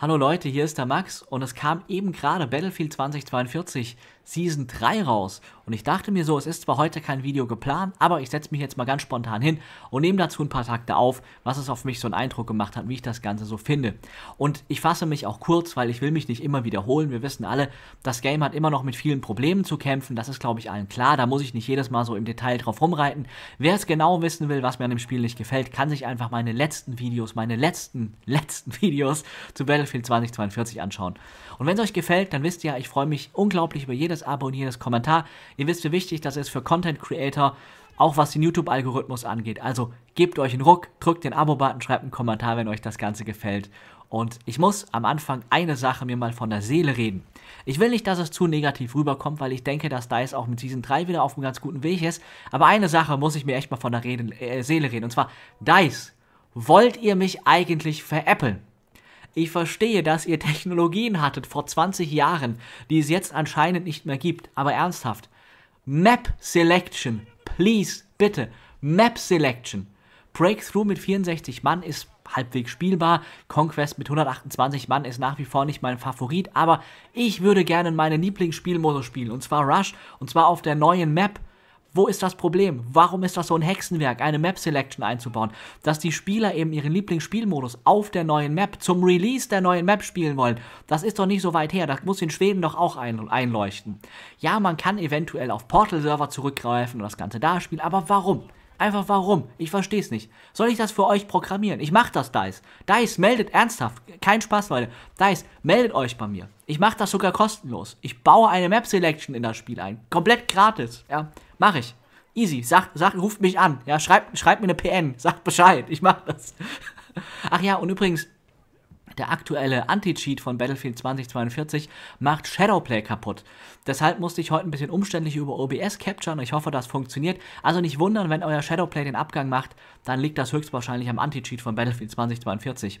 Hallo Leute, hier ist der Max und es kam eben gerade Battlefield 2042 Season 3 raus. Und ich dachte mir so, es ist zwar heute kein Video geplant, aber ich setze mich jetzt mal ganz spontan hin und nehme dazu ein paar Takte auf, was es auf mich so einen Eindruck gemacht hat, wie ich das Ganze so finde. Und ich fasse mich auch kurz, weil ich will mich nicht immer wiederholen. Wir wissen alle, das Game hat immer noch mit vielen Problemen zu kämpfen. Das ist, glaube ich, allen klar. Da muss ich nicht jedes Mal so im Detail drauf rumreiten. Wer es genau wissen will, was mir an dem Spiel nicht gefällt, kann sich einfach meine letzten Videos, meine letzten, letzten Videos zu Battlefield 2042 anschauen. Und wenn es euch gefällt, dann wisst ihr, ja, ich freue mich unglaublich über jedes jedes Abo und jedes Kommentar. Ihr wisst, wie wichtig das ist für Content Creator, auch was den YouTube-Algorithmus angeht. Also gebt euch einen Ruck, drückt den Abo-Button, schreibt einen Kommentar, wenn euch das Ganze gefällt. Und ich muss am Anfang eine Sache mir mal von der Seele reden. Ich will nicht, dass es zu negativ rüberkommt, weil ich denke, dass DICE auch mit Season 3 wieder auf einem ganz guten Weg ist. Aber eine Sache muss ich mir echt mal von der Reden, äh, Seele reden. Und zwar, DICE, wollt ihr mich eigentlich veräppeln? ich verstehe, dass ihr Technologien hattet vor 20 Jahren, die es jetzt anscheinend nicht mehr gibt, aber ernsthaft. Map Selection, please, bitte, Map Selection. Breakthrough mit 64 Mann ist halbwegs spielbar. Conquest mit 128 Mann ist nach wie vor nicht mein Favorit, aber ich würde gerne meinen Lieblingsspielmodus spielen, und zwar Rush, und zwar auf der neuen Map. Wo ist das Problem? Warum ist das so ein Hexenwerk, eine Map-Selection einzubauen? Dass die Spieler eben ihren Lieblingsspielmodus auf der neuen Map, zum Release der neuen Map spielen wollen, das ist doch nicht so weit her. Das muss in Schweden doch auch ein einleuchten. Ja, man kann eventuell auf Portal-Server zurückgreifen und das Ganze da spielen, aber warum? Einfach warum? Ich verstehe es nicht. Soll ich das für euch programmieren? Ich mache das, Dice. Dice, meldet ernsthaft. Kein Spaß, Leute. Dice, meldet euch bei mir. Ich mache das sogar kostenlos. Ich baue eine Map Selection in das Spiel ein. Komplett gratis. Ja, mache ich. Easy. Sagt, sagt, ruft mich an. Ja, schreibt, schreibt mir eine PN. Sagt Bescheid. Ich mache das. Ach ja, und übrigens, der aktuelle Anti-Cheat von Battlefield 2042 macht Shadowplay kaputt. Deshalb musste ich heute ein bisschen umständlich über OBS capturen. Ich hoffe, das funktioniert. Also nicht wundern, wenn euer Shadowplay den Abgang macht, dann liegt das höchstwahrscheinlich am Anti-Cheat von Battlefield 2042.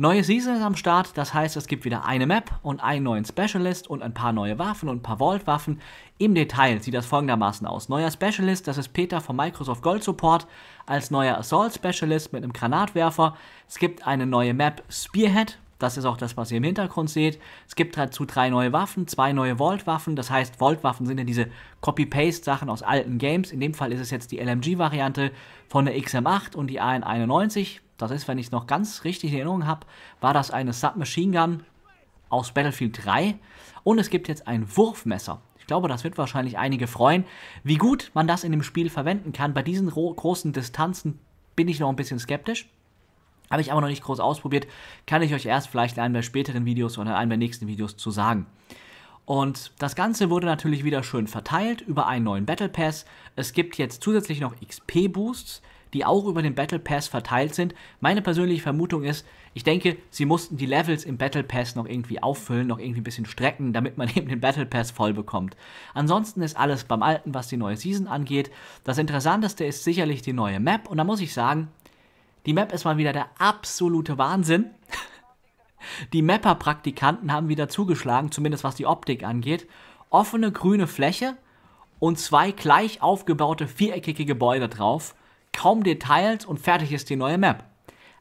Neue Season ist am Start, das heißt, es gibt wieder eine Map und einen neuen Specialist und ein paar neue Waffen und ein paar Vault-Waffen. Im Detail sieht das folgendermaßen aus. Neuer Specialist, das ist Peter vom Microsoft Gold Support als neuer Assault Specialist mit einem Granatwerfer. Es gibt eine neue Map Spearhead, das ist auch das, was ihr im Hintergrund seht. Es gibt dazu drei neue Waffen, zwei neue Vault-Waffen. Das heißt, Vault-Waffen sind ja diese Copy-Paste-Sachen aus alten Games. In dem Fall ist es jetzt die LMG-Variante von der XM8 und die AN91. Das ist, wenn ich es noch ganz richtig in Erinnerung habe, war das eine Submachine Gun aus Battlefield 3. Und es gibt jetzt ein Wurfmesser. Ich glaube, das wird wahrscheinlich einige freuen. Wie gut man das in dem Spiel verwenden kann, bei diesen großen Distanzen bin ich noch ein bisschen skeptisch. Habe ich aber noch nicht groß ausprobiert. Kann ich euch erst vielleicht in einem der späteren Videos oder in einem der nächsten Videos zu sagen. Und das Ganze wurde natürlich wieder schön verteilt über einen neuen Battle Pass. Es gibt jetzt zusätzlich noch XP-Boosts, die auch über den Battle Pass verteilt sind. Meine persönliche Vermutung ist, ich denke, sie mussten die Levels im Battle Pass noch irgendwie auffüllen, noch irgendwie ein bisschen strecken, damit man eben den Battle Pass voll bekommt. Ansonsten ist alles beim Alten, was die neue Season angeht. Das Interessanteste ist sicherlich die neue Map und da muss ich sagen, die Map ist mal wieder der absolute Wahnsinn. Die Mapper-Praktikanten haben wieder zugeschlagen, zumindest was die Optik angeht. Offene grüne Fläche und zwei gleich aufgebaute viereckige Gebäude drauf. Kaum Details und fertig ist die neue Map.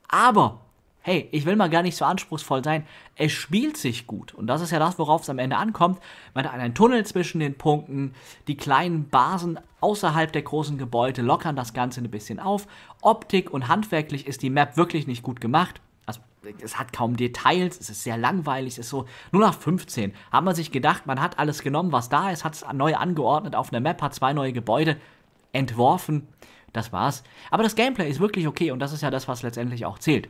Aber, hey, ich will mal gar nicht so anspruchsvoll sein. Es spielt sich gut. Und das ist ja das, worauf es am Ende ankommt. Man hat einen Tunnel zwischen den Punkten. Die kleinen Basen außerhalb der großen Gebäude lockern das Ganze ein bisschen auf. Optik und handwerklich ist die Map wirklich nicht gut gemacht es hat kaum Details, es ist sehr langweilig, es ist so nur nach 15. Hat man sich gedacht, man hat alles genommen, was da ist, hat es neu angeordnet auf einer Map, hat zwei neue Gebäude entworfen. Das war's. Aber das Gameplay ist wirklich okay und das ist ja das, was letztendlich auch zählt.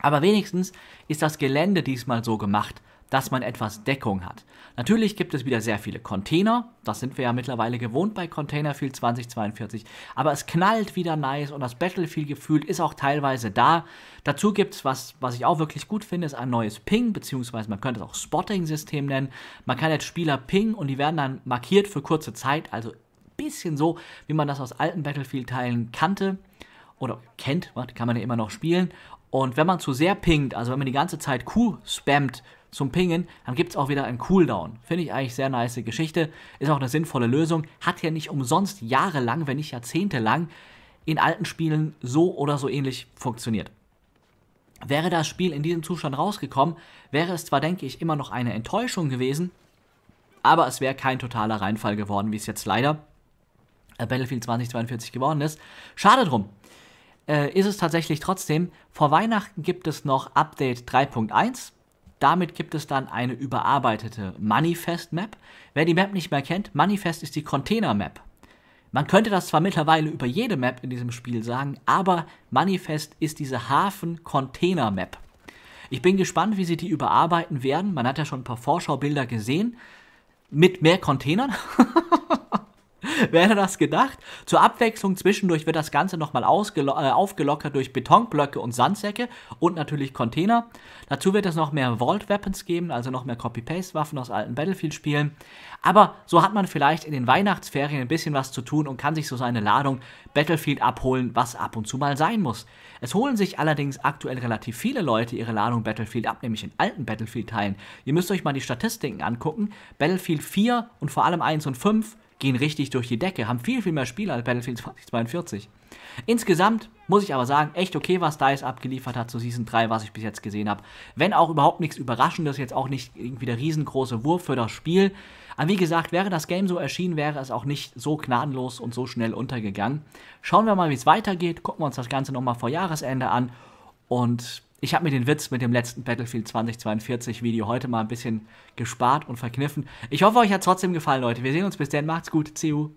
Aber wenigstens ist das Gelände diesmal so gemacht, dass man etwas Deckung hat. Natürlich gibt es wieder sehr viele Container, das sind wir ja mittlerweile gewohnt bei Containerfield 2042, aber es knallt wieder nice und das Battlefield-Gefühl ist auch teilweise da. Dazu gibt es, was, was ich auch wirklich gut finde, ist ein neues Ping, beziehungsweise man könnte es auch Spotting-System nennen. Man kann jetzt Spieler pingen und die werden dann markiert für kurze Zeit, also ein bisschen so, wie man das aus alten Battlefield-Teilen kannte oder kennt, kann man ja immer noch spielen. Und wenn man zu sehr pingt, also wenn man die ganze Zeit Q spammt, zum Pingen, dann gibt es auch wieder einen Cooldown. Finde ich eigentlich sehr nice Geschichte. Ist auch eine sinnvolle Lösung. Hat ja nicht umsonst jahrelang, wenn nicht jahrzehntelang, in alten Spielen so oder so ähnlich funktioniert. Wäre das Spiel in diesem Zustand rausgekommen, wäre es zwar, denke ich, immer noch eine Enttäuschung gewesen, aber es wäre kein totaler Reinfall geworden, wie es jetzt leider äh, Battlefield 2042 geworden ist. Schade drum. Äh, ist es tatsächlich trotzdem. Vor Weihnachten gibt es noch Update 3.1. Damit gibt es dann eine überarbeitete Manifest Map. Wer die Map nicht mehr kennt, Manifest ist die Container Map. Man könnte das zwar mittlerweile über jede Map in diesem Spiel sagen, aber Manifest ist diese Hafen-Container-Map. Ich bin gespannt, wie sie die überarbeiten werden. Man hat ja schon ein paar Vorschaubilder gesehen mit mehr Containern. Wer hätte das gedacht? Zur Abwechslung zwischendurch wird das Ganze nochmal äh, aufgelockert durch Betonblöcke und Sandsäcke und natürlich Container. Dazu wird es noch mehr Vault Weapons geben, also noch mehr Copy-Paste-Waffen aus alten Battlefield-Spielen. Aber so hat man vielleicht in den Weihnachtsferien ein bisschen was zu tun und kann sich so seine Ladung Battlefield abholen, was ab und zu mal sein muss. Es holen sich allerdings aktuell relativ viele Leute ihre Ladung Battlefield ab, nämlich in alten Battlefield-Teilen. Ihr müsst euch mal die Statistiken angucken. Battlefield 4 und vor allem 1 und 5 gehen richtig durch die Decke, haben viel, viel mehr Spieler als Battlefield 2042. Insgesamt muss ich aber sagen, echt okay, was DICE abgeliefert hat zu Season 3, was ich bis jetzt gesehen habe. Wenn auch überhaupt nichts Überraschendes, jetzt auch nicht irgendwie der riesengroße Wurf für das Spiel. Aber wie gesagt, wäre das Game so erschienen, wäre es auch nicht so gnadenlos und so schnell untergegangen. Schauen wir mal, wie es weitergeht, gucken wir uns das Ganze nochmal vor Jahresende an und ich habe mir den Witz mit dem letzten Battlefield 2042 Video heute mal ein bisschen gespart und verkniffen. Ich hoffe, euch hat trotzdem gefallen, Leute. Wir sehen uns bis dann. Macht's gut. CU.